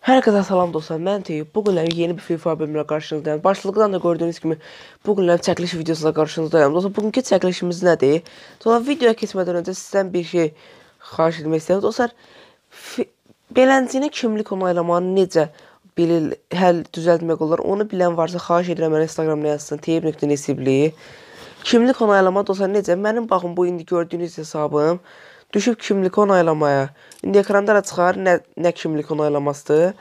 Hər kəsə salam dostlar, mən Teyib. Bu günlər yeni bir FIFA bölümünə qarşınızdayım. Başlıqdan da gördüyünüz kimi bu günlər çəkiliş videosu ilə qarşınızdayım. Dostlar, bugünkü çəkilişimiz nədir? Dostlar, videoya keçmədən öncə sizdən bir şey xahiş etmək istəyirəm. Dostlar, beləncinə kimlik onaylamanı necə bilir, həll düzəltmək olar? Onu bilən varsa xahiş edirəm mənə Instagramda yazsın. Teyib.nesibli. Kimlik onaylama dostlar necə? Mənim baxın bu indi gördüyünüz hesabım. Düşüb kimlik onaylamaya. İndi ekranda da çıxar nə, nə kimlik onaylamasıdır.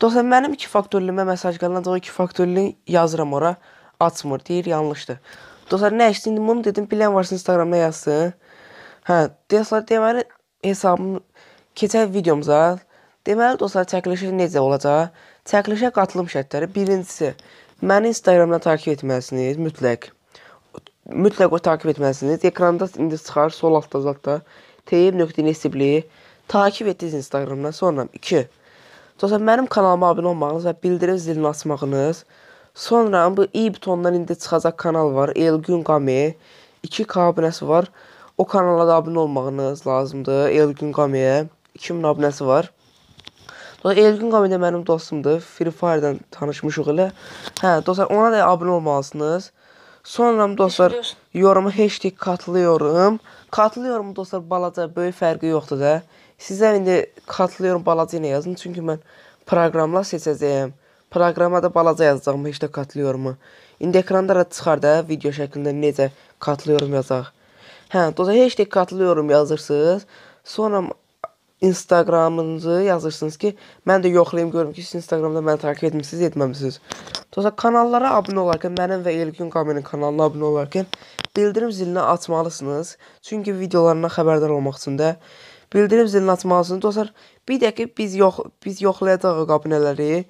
Dostlar, mənim iki faktorlümə mesaj gələnəcə o iki faktorlu yazıram ora. Açmır, deyir yanlışdır. Dostlar, nə işdir? İndi bunu dedim, bilən varsa Instagramda yazsın. Hə, dostlar, deməli hesabım keçən videomuza Deməli dostlar, çəkilişi necə olacaq? Çəkilişə qatılım şərtləri birincisi, məni Instagramda takip etməlisiniz mütləq mütləq o takib etməlisiniz. Ekranda indi çıxar sol altda zətdə tm.nesibli takib etdiniz Instagramdan. Sonra 2. Dostlar mənim kanalıma abunə olmağınız və bildirim zilini açmağınız. Sonra bu i butondan indi çıxacaq kanal var. Elgün Qami 2K abunəsi var. O kanala da abunə olmağınız lazımdır. Elgün Qamiyə 2000 abunəsi var. Dostlar Elgün Qami də mənim dostumdur. Free Fire-dan tanışmışıq elə. Hə, dostlar ona da abunə olmalısınız. Sonram dostlar yoruma hashtag katılıyorum. Katılıyorum dostlar balaca böyük fərqi yoxdur da. Sizə indi katılıyorum balaca ilə yazın. Çünki mən proqramla seçəcəyəm. Proqrama da balaca yazacağım hashtag katılıyorumu. İndi ekranda da çıxar da video şəklində necə katılıyorum yazaq. Hə, dostlar hashtag katılıyorum yazırsınız. Sonra Instagramınızı yazırsınız ki, mən də yoxlayım görüm ki, siz Instagramda məni takip etmisiniz, etməmisiniz. Dolayısıyla kanallara abunə olarkən, mənim və Elgün Qamenin kanalına abunə olarkən bildirim zilini açmalısınız. Çünki videolarından xəbərdar olmaq üçün də bildirim zilini açmalısınız. Dostlar, bir dəqiqə biz yox biz yoxlayacağıq abunələri.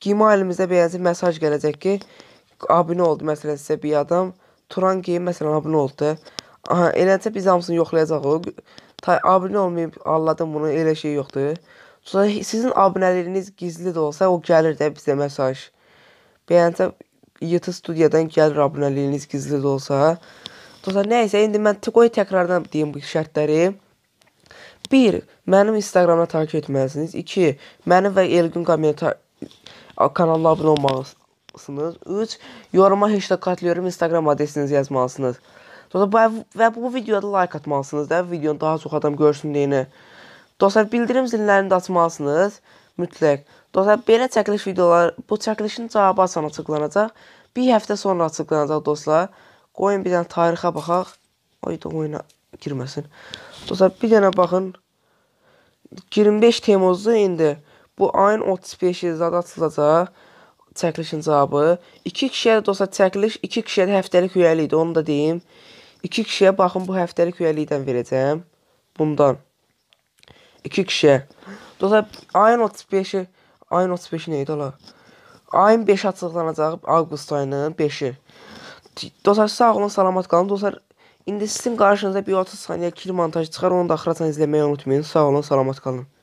Qima elimizdə bəyənci mesaj gələcək ki, abunə oldu məsələn sizə bir adam, Turan Gey məsələn abunə oldu. Aha, eləcə biz hamısını yoxlayacağıq abunə olmayıb anladım bunu, elə şey yoxdur. Sonra sizin abunəliyiniz gizli də olsa, o gəlir də bizə mesaj. Bəyənsə YT studiyadan gəlir abunəliyiniz gizli də olsa. Dostlar, nə isə indi mən qoy təkrardan deyim bu şərtləri. 1. Mənim Instagramda takip etməlisiniz. 2. Mənim və Elgün Qamiyyət kanalına abunə olmalısınız. 3. Yoruma hashtag katılıyorum Instagram adresinizi yazmalısınız. Dostlar bu, və bu videoda like atmalısınız da, videonu daha çox adam görsün deyinə. Dostlar bildirim zillərini də açmalısınız mütləq. Dostlar belə çəkiliş videolar, bu çəkilişin cavabı asan açıqlanacaq. Bir həftə sonra açıqlanacaq dostlar. Qoyun bir dənə tarixə baxaq. Ay da oyuna girməsin. Dostlar bir dənə baxın. 25 Temmuzda indi bu ayın 35-i zada açılacaq çəkilişin cavabı. 2 kişiyə də dostlar çəkiliş 2 kişiyə də həftəlik hüyəli idi, onu da deyim. İki kişiyə baxın bu həftəlik üyəlikdən verəcəm. Bundan. İki kişiyə. Dolayı ayın 35-i, ayın 35-i nə idi ola? Ayın 5 açıqlanacaq avqust ayının 5-i. Dostlar sağ olun, salamat qalın. Dostlar indi sizin qarşınıza bir 30 saniyə kil montajı çıxar, onu da axıracan izləməyi unutmayın. Sağ olun, salamat qalın.